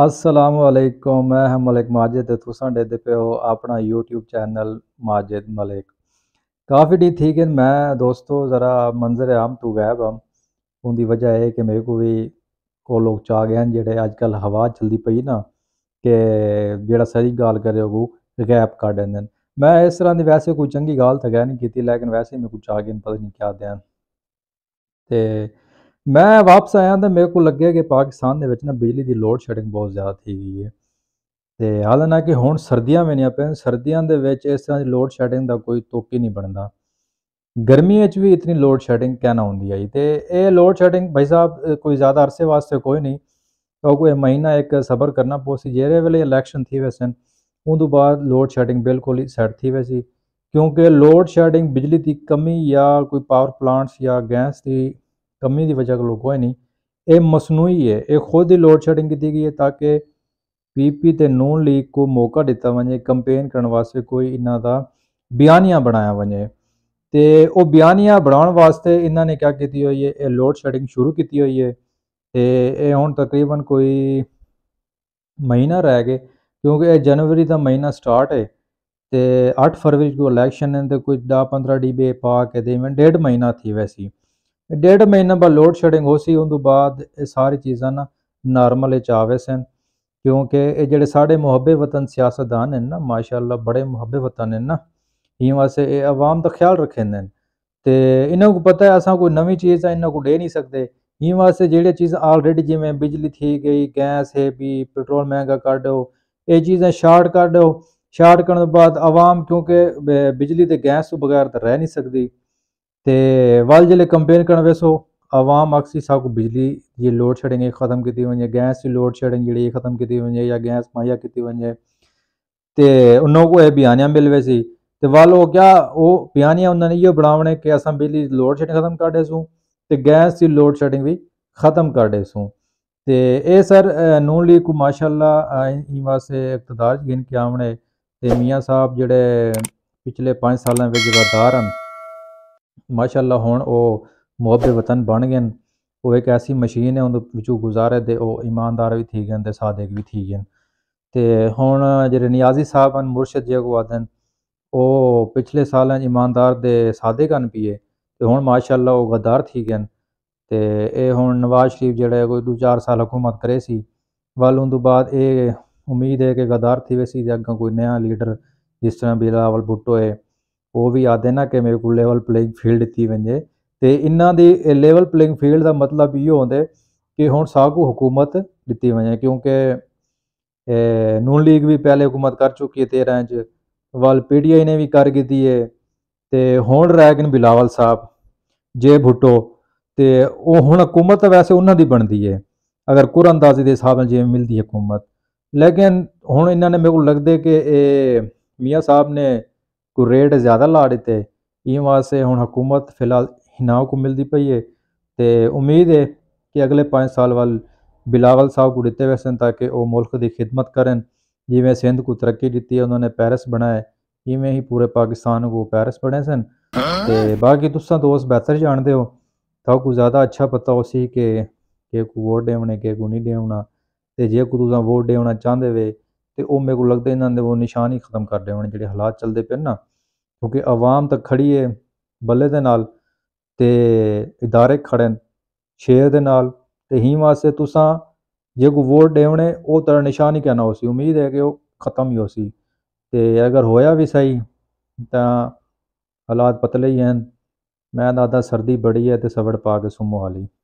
असलकुम मैं हम मलिक माजिद तो तुसा डेदे पे हो अपना यूट्यूब चैनल माजिद मलिक काफ़ी डी थी कि मैं दोस्तों ज़रा मंजर आम तू गैब हम उनकी वजह है कि मेरे को भी को लोग चाह गए हैं जेडे अजक हवा चलती पी ना कि जोड़ा सही गाल करे वो गैप देते हैं मैं इस तरह की वैसे कोई चंकी गाल तो गै नहीं की लेकिन वैसे मेरे को चाह गए पता नहीं क्या दें तो ਮੈਂ ਵਾਪਸ ਆਇਆ ਤਾਂ ਮੇਰੇ ਕੋਲ ਲੱਗਿਆ ਕਿ ਪਾਕਿਸਤਾਨ ਦੇ ਵਿੱਚ ਨਾ ਬਿਜਲੀ ਦੀ ਲੋਡ ਸ਼ੈਡਿੰਗ ਬਹੁਤ ਜ਼ਿਆਦਾ ਥੀ ਗਈ ਹੈ ਤੇ ਹਾਲਾਂਕਿ ਹੁਣ ਸਰਦੀਆਂ ਮੈਨੀਆਂ ਪੈਣ ਸਰਦੀਆਂ ਦੇ ਵਿੱਚ ਇਸ ਤਰ੍ਹਾਂ ਦੀ ਲੋਡ ਸ਼ੈਡਿੰਗ ਦਾ ਕੋਈ ਤੋਕੀ ਨਹੀਂ ਬਣਦਾ ਗਰਮੀ ਵਿੱਚ ਵੀ ਇਤਨੀ ਲੋਡ ਸ਼ੈਡਿੰਗ ਕਹਿਣਾ ਹੁੰਦੀ ਆਈ ਤੇ ਇਹ ਲੋਡ ਸ਼ੈਡਿੰਗ ਭਾਈ ਸਾਹਿਬ ਕੋਈ ਜ਼ਿਆਦਾ ਅਰਸੇ ਵਾਸਤੇ ਕੋਈ ਨਹੀਂ ਤਾਂ ਕੋਈ ਮਹੀਨਾ ਇੱਕ ਸਬਰ ਕਰਨਾ ਪੋਸੀ ਜਿਹੜੇ ਵੇਲੇ ਇਲੈਕਸ਼ਨ ਥੀ ਵੈਸਨ ਉਹਦੋਂ ਬਾਅਦ ਲੋਡ ਸ਼ੈਡਿੰਗ ਬਿਲਕੁਲ ਹੀ ਸੈੱਟ ਥੀ ਵੈਸੀ ਕਿਉਂਕਿ ਲੋਡ ਸ਼ੈਡਿੰਗ ਬਿਜਲੀ ਦੀ ਕਮੀ ਜਾਂ ਕੋਈ ਪਾਵਰ ਪਲਾਂਟਸ ਜਾਂ ਗੈਸ ਦੀ ਦੀ की ਕੋਲ ਕੋਈ ਨਹੀਂ ਇਹ ਮਸਨੂਈ ਹੈ ਇਹ ਖੁਦ ਹੀ ਲੋਡ ਸ਼ੈਡਿੰਗ ਕੀਤੀ ਗਈ ਹੈ ਤਾਂ ਕਿ ਪੀਪੀ ਤੇ ਨੂਨ ਲੀਗ ਕੋ ਮੌਕਾ ਦਿੱਤਾ ਵਜੇ ਕੈਂਪੇਨ ਕਰਨ ਵਾਸਤੇ ਕੋਈ ਇਹਨਾਂ ਦਾ ਬਿਆਨੀਆਂ ਬਣਾਇਆ ਵਜੇ ਤੇ ਉਹ ਬਿਆਨੀਆਂ ਬਣਾਉਣ ਵਾਸਤੇ ਇਹਨਾਂ ਨੇ ਕੀ ਕੀਤੀ ਹੋਈ ਹੈ ਇਹ ਲੋਡ ਸ਼ੈਡਿੰਗ ਸ਼ੁਰੂ ਕੀਤੀ ਹੋਈ ਹੈ ਤੇ ਇਹ ਹੁਣ ਤਕਰੀਬਨ ਕੋਈ ਮਹੀਨਾ ਰਹਿ ਗਏ ਕਿਉਂਕਿ ਇਹ ਜਨਵਰੀ ਦਾ ਮਹੀਨਾ ਸਟਾਰਟ ਹੈ ਤੇ 8 ਫਰਵਰੀ ਨੂੰ ਇਲੈਕਸ਼ਨ ਹੈ ਤੇ ਕੋਈ 10 15 ਡੀਬੇ ਪਾ ਕੇ ਦੇ ਡੇਢ ਮਹੀਨਾ ਥੀ ਵੈਸੀ डेढ़ महीने बाद लोड शेडिंग हो सी उस बाद सारी चीज़ा ना नॉर्मल आवे सन क्योंकि ये जो साढ़े मुहब्बे वतन सियासतदान हैं ना माशाला बड़े मुहब्बे वतन हैं ना ये वास्ते का ख्याल रखें तो इन्हों को पता है असा कोई नवी चीज़ है इन्हों को दे नहीं सकते ही वास्ते जो चीज़ ऑलरेडी जिमें बिजली थी गई गैस है भी पेट्रोल महंगा कर दो ये चीज़ें शार्ट कर दो शार्ट करने बाद आवाम क्योंकि बिजली तो गैस बगैर तो रह नहीं सकती तो वाल जल्द कंपेयर कर वैसो आवाम अक्स ही कुछ बिजली जी लोड शेडिंग ख़त्म की वे गैस की लोड शेडिंग जी ख़त्म की वे या गैस मुहैया की वे तो उन्हों को ये बयानिया मिल वेसी तो वाल वो क्या वो बयानिया उन्होंने इो बणावणे कि असां बिजली लोड शेडिंग ख़त्म कर डेसूं तो गैस की लोड शेडिंग भी ख़त्म कर डेसूं तो ये सर नून लीग को माशाला वास्ते इकतदार गिन के आवने मियाँ साहब जोड़े पिछले पाँच साल में जगहदार हैं ਮਾਸ਼ਾਅੱਲਾ ਹੁਣ ਉਹ ਮੁਹੱਬੇ ਵਤਨ ਬਣ ਗਏ ਨੇ ਉਹ ਇੱਕ ਐਸੀ ਮਸ਼ੀਨ ਹੈ ਉਹਦੇ ਵਿੱਚੋਂ ਗੁਜ਼ਾਰੇ ਦੇ ਉਹ ਇਮਾਨਦਾਰ ਵੀ ਥੀ ਗਏ ਤੇ ਸਾਦਕ ਵੀ ਥੀ ਗਏ ਤੇ ਹੁਣ ਜਿਹੜੇ ਨਿਆਜ਼ੀ ਸਾਹਿਬ ਹਨ ਮੁਰਸ਼ਦ ਜੀ ਅਗਵਾਦਨ ਉਹ ਪਿਛਲੇ ਸਾਲਾਂ ਇਮਾਨਦਾਰ ਦੇ ਸਾਦਕ ਹਨ ਪੀਏ ਤੇ ਹੁਣ ਮਾਸ਼ਾਅੱਲਾ ਉਹ ਗਦਾਰ ਥੀ ਗਏ ਤੇ ਇਹ ਹੁਣ ਨਵਾਜ਼ ਸ਼ਰੀਫ ਜਿਹੜਾ ਕੋਈ 2-4 ਸਾਲ ਹਕੂਮਤ ਕਰੇ ਸੀ ਵਾਲੋਂ ਤੋਂ ਬਾਅਦ ਇਹ ਉਮੀਦ ਹੈ ਕਿ ਗਦਾਰ ਥੀ ਵੈਸੀ ਦੇ ਅੱਗਾ ਕੋਈ ਨया ਲੀਡਰ ਜਿਸ ਤਰ੍ਹਾਂ ਬਿਲਾਵਲ ਭੁੱਟੋ ਹੈ ਉਹ ਵੀ ਆਦੇ ਨਾ ਕਿ ਮੇਰੇ ਕੋਲ ਲੈਵਲ ਪਲੇਇੰਗ ਫੀਲਡ ਦਿੱਤੀ ਵੰਜੇ ਤੇ ਇਹਨਾਂ ਦੀ ਲੈਵਲ ਪਲੇਇੰਗ ਫੀਲਡ ਦਾ ਮਤਲਬ ਇਹ ਹੁੰਦੇ ਕਿ ਹੁਣ ਸਾਗੂ ਹਕੂਮਤ ਦਿੱਤੀ ਵੰਜੇ ਕਿਉਂਕਿ ਨੂਨ ਲੀਗ ਵੀ ਪਹਿਲੇ ਹਕੂਮਤ ਕਰ ਚੁੱਕੀ ਹੈ 13 ਇੰਚ ਵਾਲ ਪੀਡੀਆਈ ਨੇ ਵੀ ਕਰ ਗਿੱਦੀ ਹੈ ਤੇ ਹੁਣ ਰੈਗਨ ਬਿਲਾਵਲ ਸਾਹਿਬ ਜੇ ਭੁੱਟੋ ਤੇ ਉਹ ਹੁਣ ਹਕੂਮਤ ਵੈਸੇ ਉਹਨਾਂ ਦੀ ਬਣਦੀ ਹੈ ਅਗਰ ਕੁਰ ਕੁਰਾਂਦਾਜ਼ੀ ਦੇ ਹਿਸਾਬ ਨਾਲ ਜੇ ਮਿਲਦੀ ਹੈ ਹਕੂਮਤ ਲੇਕਿਨ ਹੁਣ ਇਹਨਾਂ ਨੇ ਮੇਰੇ ਕੋਲ ਲੱਗਦੇ ਕਿ ਇਹ ਮੀਆਂ ਸਾਹਿਬ ਨੇ रेट ज़्यादा ला दिते इन वास्ते हूँ हकूमत फिलहाल इनाम को मिलती पई है तो उम्मीद है कि अगले पाँच साल वाल बिलावल साहब को हुए वैसे ताकि वह मुल्क की खिदमत करन जिमें सिंध को तरक्की दी है उन्होंने पैरिस बनाए इवें ही पूरे पाकिस्तान को पैरिस बने सन तो बाकी तुस दोस्त बेहतर जानते हो तो कुछ ज़्यादा अच्छा पता हो सी के को वोट देने के को नहीं देना तो जे को तुस वोट देना चाहते वे तो ओह् मेरे को लगता इन्होंने वो निशान ही खत्म कर देने जो हालात चलते पे ना ਕਿਉਂਕਿ ਆਵਾਮ ਤਾਂ ਖੜੀ ਹੈ ਬੱਲੇ ਦੇ ਨਾਲ ਤੇ ਇਦਾਰੇ ਖੜੇ ਨੇ ਸ਼ੇਰ ਦੇ ਨਾਲ ਤੇ ਹੀ ਵਾਸਤੇ ਤੁਸੀਂ ਜੇ ਕੋ ਵੋਟ ਦੇਵਣੇ ਉਹ ਤਰ੍ਹਾਂ ਨਿਸ਼ਾਨ ਹੀ ਕਹਿਣਾ ਹੋਸੀ ਉਮੀਦ ਹੈ ਕਿ ਉਹ ਖਤਮ ਹੀ ਹੋਸੀ ਤੇ ਅਗਰ ਹੋਇਆ ਵੀ ਸਹੀ ਤਾਂ ਹਾਲਾਤ ਪਤਲੇ ਹੀ ਹਨ ਮੈਂ ਦਾਦਾ ਸਰਦੀ ਬੜੀ ਹੈ ਤੇ ਸਵੜ ਪਾ ਕੇ ਸੁਮੋ ਹਾਲੀ